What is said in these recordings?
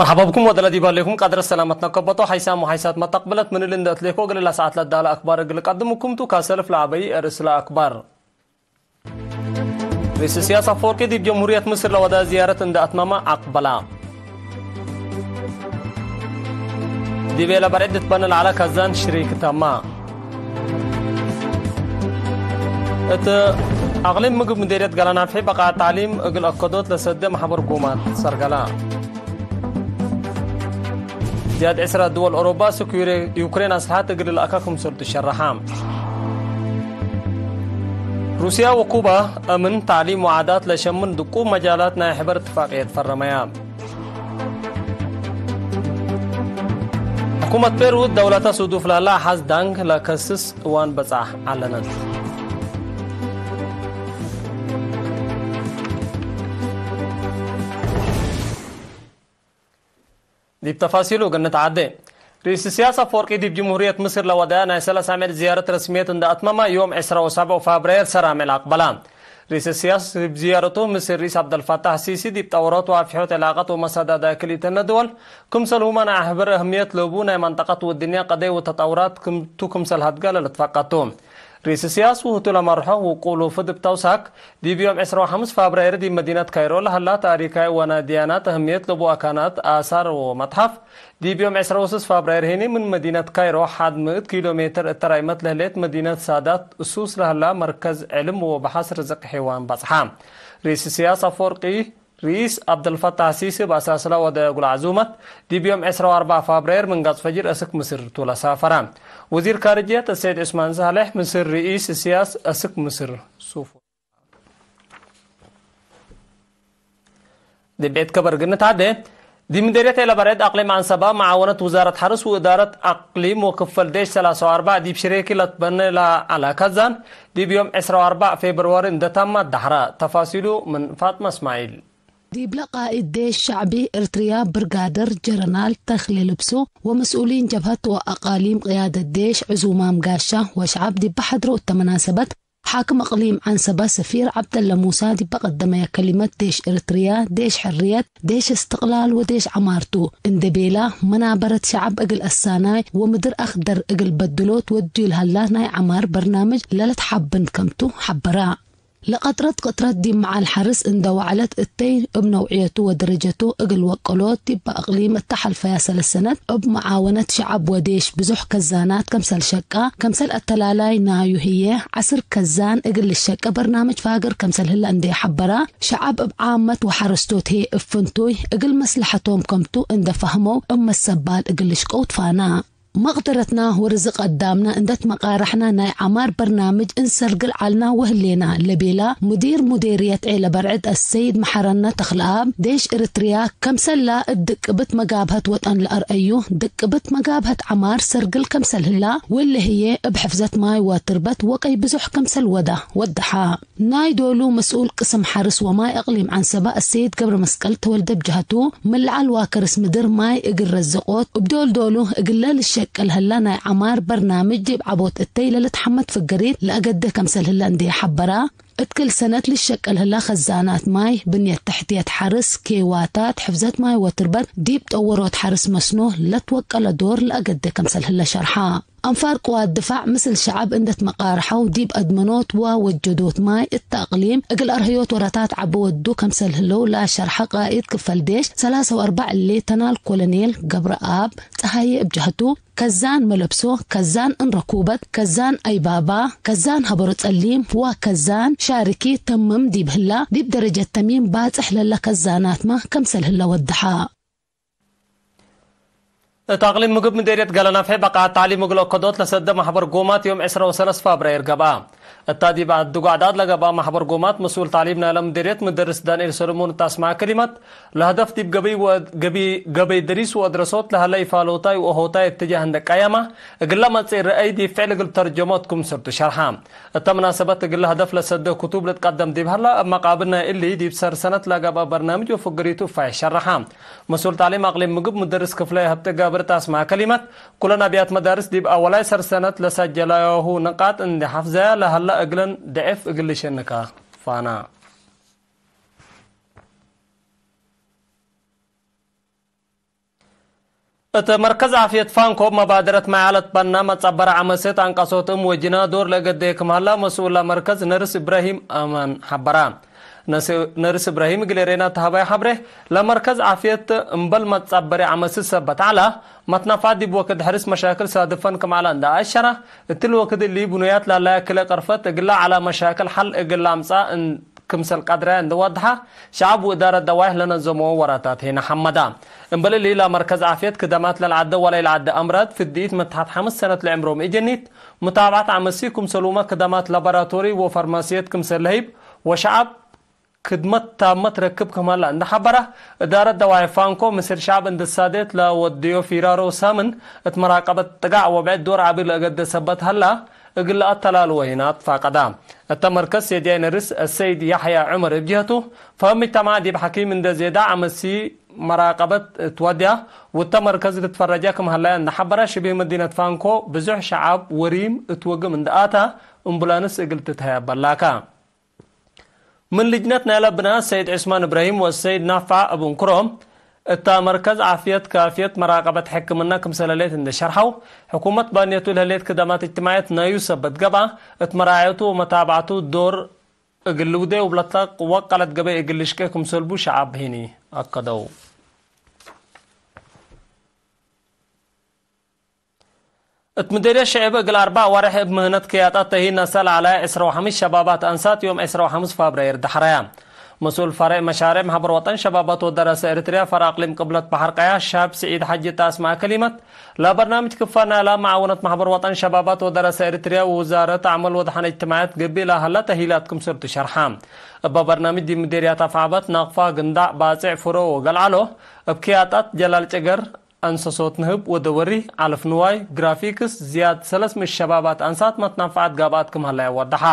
مرحبا بكم ودلا دي بالكم قدر السلامتنا كبتو حيسام محيسات ما تقبلت من اللي ليكو قل لا ساعت لدالة أخبار قل قدمكم تو كاسلف لعبي أرسلا أكبر رئيس السياسة فوركي دي بجمهورية مصر لودا زيارة اند أتماما أقبلا دي بيلا بريد تبن العلا كزان شريك تاما ات اغلم مقب مديرية غلانا في بقى تعليم اقل أقدوت لسد محبر قومات سرقلا ازدياد عسرة دول أوروبا سكيرة يوكرين أسلحة تقري لأكاكم سرد الشرحام روسيا وكوبا أمن تعليم وعادات لشمن دقو مجالاتنا حبر اتفاقية فرميام حكومة بيروت دولة سودوف لالا حز دانغ لكسس وان بصح علنا ديب تفاصيله قلنا عدي رئيس السياسة فورقي ديب جمهورية مصر لوداء نايسالة سلس زيارة رسمية عند أتممة يوم 27 فبراير سر عمل أقبلان رئيس السياسة بزيارته مصر رئيس عبد الفتاح السيسي ديب تورطه في حوت علاقته مسادة داخلية الدول كمسل هما أحبر أهمية لوبونا منطقة والدنيا قضية وتطورات كم تكمسل هتقال ርእሲ ስያስ ውህቱ ለመርሖ ውቁሉ ፍድብታው ሳክ ዲብዮም 25 ፋብራይርዲ መዲናት ካይሮ ለሃላ ታሪካይ ወና ዲያናት እህምየት ልቡ አካናት አሳር ወመትሐፍ ዲብዮም 26 ፋብራይር ሄኒ ምን መዲናት ካይሮ ሓድ ምእት ኪሎ ሜትር እተራይመት ለህሌት መዲናት ሳዳት እሱስ ለሃላ መርከዝ ዕልም ወበሓስ ርዝቅ ሒዋን በጽሓ ርእሲ ስያስ ኣፈወርቂ رئيس عبد الفتاح السيسي بأساس ود قل عزومة دي بيوم 14 فبراير من قصف فجر أسك مصر طول سافران وزير خارجية السيد عثمان صالح مصر رئيس السياس أسك مصر صوفو دي بيت كبر جنة عده دي مديرية إلى بريد أقليم عن سبا معاونة وزارة حرس وإدارة أقليم وكفل ديش 34 دي بشريكي لتبنى على كزان دي بيوم 14 فبراير إن تم تفاصيله من فاطمة إسماعيل ديبلا قائد جيش شعبي إرتريا برغادر جرنال تخلي لبسو ومسؤولين جبهت وأقاليم قيادة ديش عزومة مقاشة وشعب دي بحضروا التمناسبات حاكم أقليم عن سبا سفير عبد الله موسى دي بقدم يا كلمة ديش إرتريا ديش حرية ديش استقلال وديش عمارتو اندبيلا منابرة شعب أقل الساناي ومدر أخضر أقل بدلوت ودي لهلا ناي عمار برنامج لالت حبن كمتو حبراء لقطرات قطرات دي مع الحرس إن دوعلت التين بنوعيته ودرجته اقل وقلوت تبقى أقليم التحل فيا سلسنات بمعاونة شعب وديش بزح كزانات كمسل شقة كمسل التلالاي نايو هي عصر كزان اقل الشقة برنامج فاجر كمسل هلا أندي حبرة شعب بعامة وحرستوت هي أفنتوي اقل مسلحتهم كمتو إن فهموا أم السبال اقل شقوت فانا مقدرتنا ورزق قدامنا اندت مقارحنا ناي عمار برنامج انسرقل علنا وهلينا لبيلا مدير مديرية عيلة برعد السيد محرنا تخلاب ديش إريتريا كم سلا الدك بت مقابهة وطن الأرأيو دك بت مقابهة عمار سرقل كم سلا واللي هي بحفزة ماي وتربت وقي بزح كم سل ودا ودحا ناي دولو مسؤول قسم حرس وماي أقليم عن سبا السيد قبر مسكلت تولد بجهتو ملعال واكرس مدر ماي اقر الزقوت وبدول دولو اقلال الشهر شكل هلانا عمار برنامج جيب عبوت التيلة لتحمد في الجريد لأقده كمسل هلان دي حبرا اتكل سنات للشكل هلا خزانات ماي بنية تحتية حرس كيواتات حفزات ماي وتربت ديب تورات حرس مسنوه لا توكل دور لأقد كمسل هلا شرحا أنفار قوات دفاع مثل شعب اندت مقارحة وديب أدمنوت ووجدوت ماي التأقليم أقل أرهيوت وراتات عبو الدو كمسل هلو لا شرح قائد كفل ديش ثلاثة وأربع اللي تنال كولونيل قبر آب تهاي بجهتو كزان ملبسو كزان انركوبت كزان أي بابا كزان هبرت أليم وكزان شاركي تمم دي بهلا دي بدرجة تميم بات احلى لك الزانات ما كم سل هلا والدحاء تقليم مجب مديرية قالنا في بقى تعليم قلو قدوت لسد محبر قومات يوم 10 سنة فبراير قبا التادي بعد دو دوغ لگا با محبر گومات مسؤول تعليمنا نالم دریت مدرس دان إرسلمون تاسمع كلمات لهدف تيب گبی وقبي قبي دريس ودرسوت لها لا إفالوتاي وهوتاي اتجاه عندك أيامة قل ما تصير دی فعل گل ترجمات کم صرت شرحام مناسبت قل هدف لسد كتب لتقدم ديب هلا مقابلنا ایلی دیب سر سنت لگا با برنامج و تو فای شرحام مسؤول تعليم أقليم مقب مدرس كفلاي هبتقى برتاسمع كلمات كلنا بيات مدارس ديب أولاي سر سنة لسجلايه نقاط اند حفزة لها alla eglen deceef eglesheneka faana እቲ መርከዝ ዓፍየት ፋንኮብ መባደረት መዓለት ባና መጸበረ ዓመሴት አንቃሶትም ወጅና ዶር ለገደየ ክምሃላ መስኡላ መርከዝ ነርስ ኢብራሂም አማን ሓበራ نرس ابراهيم غليرينا تهباي حبره لمركز عافيت امبل متصبري عمسس على متنا فادي بوكد حرس مشاكل صادفن كمال عند اشرا تل وقت اللي بنيات لا لا كل قرفت غلا على مشاكل حل قلا امصا ان كمسل قدرة عند وضحة شعب ودارة دواه لنا زمو وراتات هنا حمدا لي لا مركز عافيت كدامات للعدة ولا العدة أمراض في الدقيقة متحت حمس سنة العمروم إجنيت متابعة عمسي كمسلومة كدامات لابراتوري وفرماسيات كمسل وشعب خدمت تامة ركب کمال اند حبرة إدارة دوای فانكو مصر شعب اند سادت لا وديو فيرارو سامن اتمراقبة تقع وبعد دور عبير لقد سبت هلا اقل أطلال وهنات فاقدا التمركز يدين رس السيد يحيى عمر بجهته فهم تمادي بحكيم من زيدا عمسي مراقبة تودع والتمركز تتفرجاكم هلا اند حبرة شبه مدينة فانكو بزح شعب وريم توقم اند آتا امبولانس اقل تتهيب بلاكا من لجنة نالا بنا سيد عثمان ابراهيم والسيد نافع ابو نكروم التا مركز عافيت كافيت مراقبة حكمنا كم سلاليت اند شرحو حكومة بانيتو لهليت كدامات اجتماعيات نايو سبت قبا اتمرايتو ومتابعتو دور اقلودة وبلطاق وقالت قبا اقلشك كم سلبو شعب هيني اكدو اتمديريش شعبه قل أربعة ورح مهنت كياتات تهينا سال على إسرا وحميس شبابات أنسات يوم إسرا وحميس فابرير دحريان مسؤول فرع مشاريع محبر وطن شبابات ودرس إريتريا فرع أقليم قبلت بحر قيا شاب سعيد حج تاس مع كلمة لا برنامج كفانا لا معاونة محبر وطن شبابات ودرس إريتريا ووزارة عمل وضحان اجتماعات قبي لا هلا تهيلاتكم سرت شرحام ببرنامج دي مديريات فعبت ناقفا قندع بازع فرو وقلعلو بكياتات جلال تجر እንስሶት ንህብ ወደ ወሪህ ዓለፍ ንዋይ ግራፊክስ ዝያድ 300 ሸባባት አንሳት መትናፋዓት ጋብኣት ክምህላ ይወዳሓ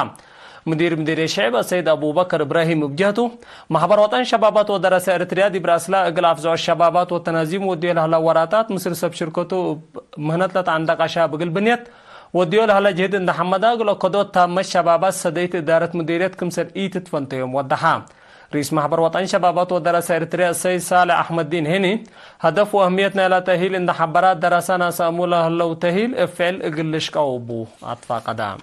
مدير مدير الشعب السيد أبو بكر إبراهيم بجهته محبر وطن شبابات ودراسة إرتريا دي براسلا إقلاف زوج الشبابات والتنازيم وديو لها وراتات مصر سب شركته مهنت لت عندك عشاء بقل بنيت وديو لها جهد عند حمدا قلو قدوت تام الشبابات صديت إدارة مديرية كمسر إيتت فانتيوم ودحام رئيس محبر وطن شبابات ودراسة إريتريا السيد صالح أحمد الدين هني هدف وأهميتنا لا تهيل إن حبرات دراسنا سامولة لو تهيل افعل إقلش كوبو أطفا قدام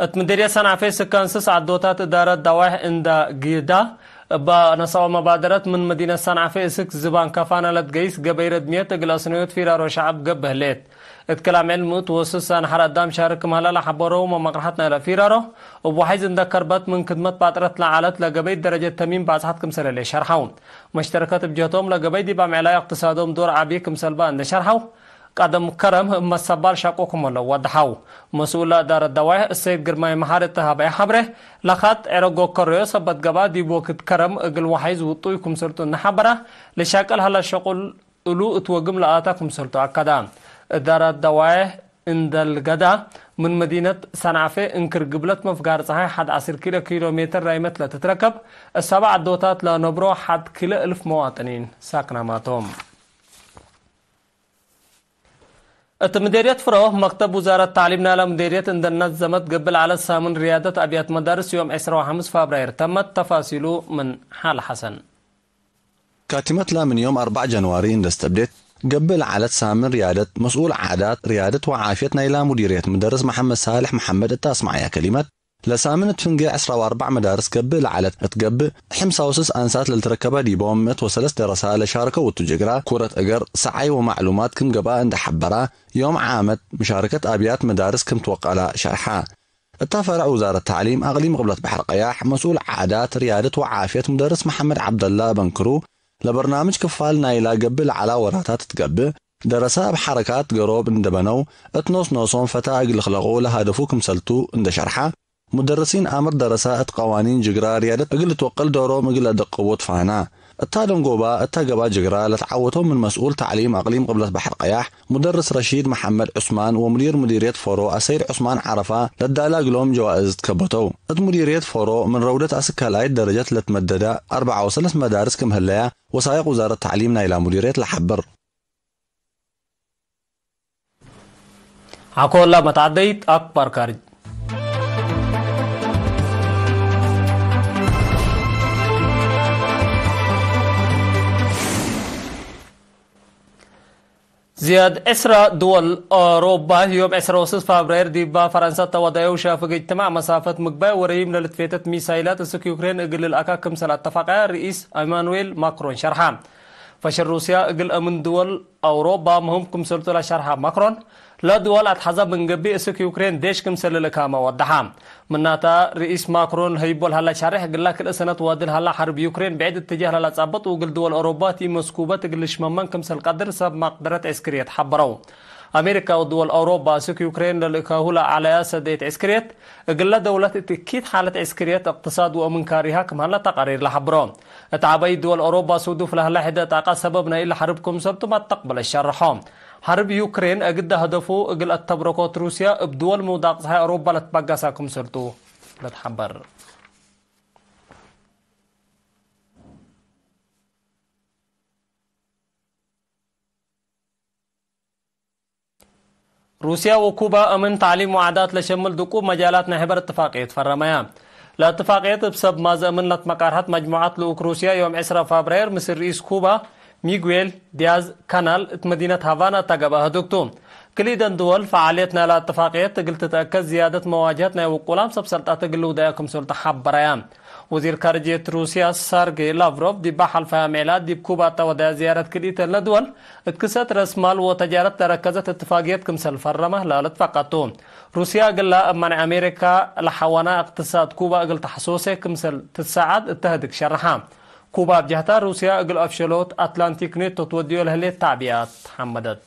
اتمدريا صنعفي سكانسس عدوتات إدارة دوائح گیدا با نصاب مبادرات من مدینه صنعفي سک زبان کفانه لدگیس قبيرد مية گلاسنویت في رارو شعب قبه ليت الكلام علم توسسا حر قدام شارك مهلا حبرو وما قرحتنا لا فيرارو وبحيز نذكر بات من خدمت باطرت لعالت لقبي درجة تميم بعصحتكم سلالي شرحون مشتركات بجهتهم لقبي دي بعملا اقتصادهم دور عبيكم سلبا عند شرحو ቀደም ከረም መሰባል ሻቆኩም ኣሎ ወድሓው ምስኡ ለዳር ዳዋይ እሰይድ ግርማይ መሓር ተሃባይ ሓብረ ለኻት ኤረጎ ከርዮ ሰበት ገባ ዲቦ ክትከረም እግል ወሓይዝ ውጡይ ኩምሰልጡ እናሓበራ هلا ሃላሸቁል እሉ እትወግም ለኣታ ኩምሰልጡ ኣካዳ دار دواي عند القدا من مدينة صنعفة انكر قبلت مفقار صحي حد عشر كيلو كيلو متر رايمت تتركب السبع دوتات لنبرو حد كيلو ألف مواطنين ساكنة ماتهم فرو ምደርየት ፍሮ تعليمنا ውዛረት مديريات ለምደርየት እንደነዘመት ግብል ዓለ ሳሙን ሪያደት ኣብያት መዳርስ ዮም 25 فبراير ተመት تفاصيله من حال حسن كاتمت لا من يوم 4 جنوري اندست قبل على سامر ريادة مسؤول عادات ريادة وعافيتنا إلى مديرية مدرس محمد صالح محمد التاسمع يا كلمة لسامن تفنجي عسرة وأربع مدارس قبل على تقب حمسة وسس أنسات للتركبة دي بومت وسلس درسها لشاركة وتجقرة كرة أجر سعي ومعلومات كم قبا عند حبرة يوم عامت مشاركة أبيات مدارس كم توقع على شرحها التفرع وزارة التعليم أغلي مقبلة بحر قياح مسؤول عادات ريادة وعافية مدرس محمد عبد الله بنكرو لبرنامج كفال قبل على وراتات تقبل درسا بحركات قروب اندبنو اتنوس نوسون فتاق لخلقو لهدفو كمسلتو اند شرحة مدرسين امر درسا قوانين جقرار يادت اقل توقل دورو مقل ادقوت فانا التالنقوبة التقبة جقرة لتعوتهم من مسؤول تعليم أقليم قبلة بحر قياح مدرس رشيد محمد عثمان ومدير مديرية فورو أسير عثمان عرفة لدالا لهم جوائز تكبتو مديرية فورو من رودة أسكالاي درجة لتمدد 43 مدارس كمهلية وسائق وزارة تعليمنا إلى مديرية لحبر عقول متعديت أكبر كارج زياد اسرا دول أوروبا يوم اسرا وصف فبراير ديبا فرنسا تودايو شافق اجتماع مسافة مقبا وريم للتفيتة ميسايلات السك يوكرين اقل کم سلا اتفاقها رئيس ايمانويل ماكرون شرحان فشل روسيا قل من دول أوروبا مهم كم سلطة شرحة ماكرون لا دول أتحزب من قبي اسك يوكرين ديش كم سلة كاما ودحام من ناتا رئيس ماكرون هيبول هلا شرح قل لك الاسنة وادل هلا حرب يوكرين بعيد اتجاه لا تعبط وقل دول أوروبا تي مسكوبة قل ممن كم سلطة قدر سب مقدرة اسكريات حبرو أمريكا ودول أوروبا سك يوكرين كهولا على سدية إسكريت قلة دولة تكيد حالة إسكريت اقتصاد وأمن كاريها كم هلا تقارير لحبرون تعبي دول أوروبا سودوف لها لحدة تاقا سببنا إلا حربكم سبت ما تقبل الشرحهم حرب يوكرين أجد هدفو أجل التبركات روسيا بدول مضاق أوروبا لتبقى ساكم سرتو لتحبر روسيا وكوبا أمن تعليم وعدات لشمل دقو مجالات نهبر اتفاقية فرمايا لاتفاقية بسب ماز أمن لتمقارحات مجموعات لوك روسيا يوم 10 فبراير مصر رئيس كوبا ميغويل دياز كانال مدينة هافانا تقبها دكتو كليدن دول فعاليتنا لاتفاقية تقل تتأكد زيادة مواجهتنا وقلام سبسلطات تقل ودايكم سلطة حبرايا وزير خارجية روسيا سارجي لافروف دي بحل فهميلات دي بكوباتا ودا زيارة كريتا لدول اتكست رأس مال وتجارة تركزت اتفاقية كمسل فرمه لالت فقطو روسيا قلا من أمريكا لحوانا اقتصاد كوبا قل تحسوسه كمسل تساعد اتهدك شرحام كوبا بجهتها روسيا قل أفشلوت أتلانتيك نيت تتوديو لهلي التعبيات حمدت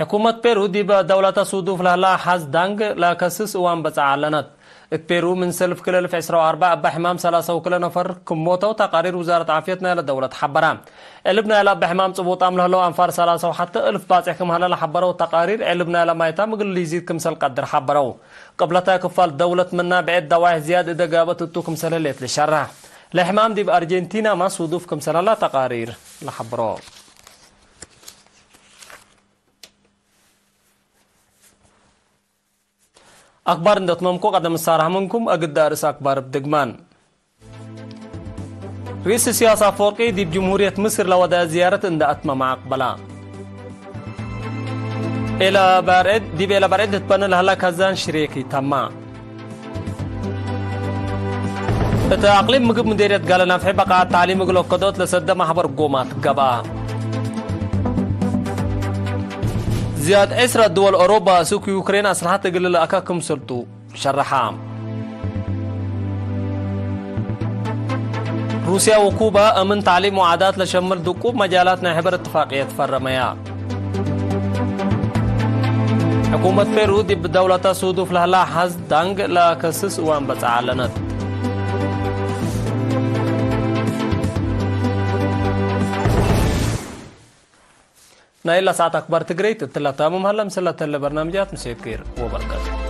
حکومت پیرو دی با دولتا سودو فلالا حز دنگ لا کسس اوان بس عالنات ات پیرو من سلف کل الف عسر و اربع با حمام سلاسا و کل نفر کموتا و تقاریر وزارت عافیت نایل دولت حبرا الب نایل با حمام صبوت عمل هلو انفار سلاسا و حتى الف باس احکم هلال حبرا و تقاریر الب نایل مایتا مگل لیزید کم سل قدر حبرا و قبلتا کفال دولت منا بعد دواه زیاد ادا قابت اتو کم سل لیت لشرا لحمام دی با ما سودوف کم سلالا تقاریر لحبرا أخبار ندتممكو قدم سارهمنكم أقد دارس أخبار بدقمان رئيس السياسة فورقي دي بجمهورية مصر لودا زيارة اند أتم مع قبلا إلى بارد دي بإلى بارد تبنى الهلاك هزان شريكي تما تتأقلم مقب مديرية قالنا في بقى تعليم قلو قدوت لسد محبر قومات قبا زياد عسرة دول أوروبا سوق يوكرين أصلا حتى قل لها أكاكم سلطو شرحام روسيا وكوبا أمن تعليم وعادات لشمل دقوب مجالاتنا حبر اتفاقية فرميا حكومة بيرو دي بدولة سودو فلهلا حز دانج لا كسس وان بتعلنت نايلا ساعات أكبر تقريت تلا تامو مهلا مسلا تلا برنامجات مسيب كير وبركاته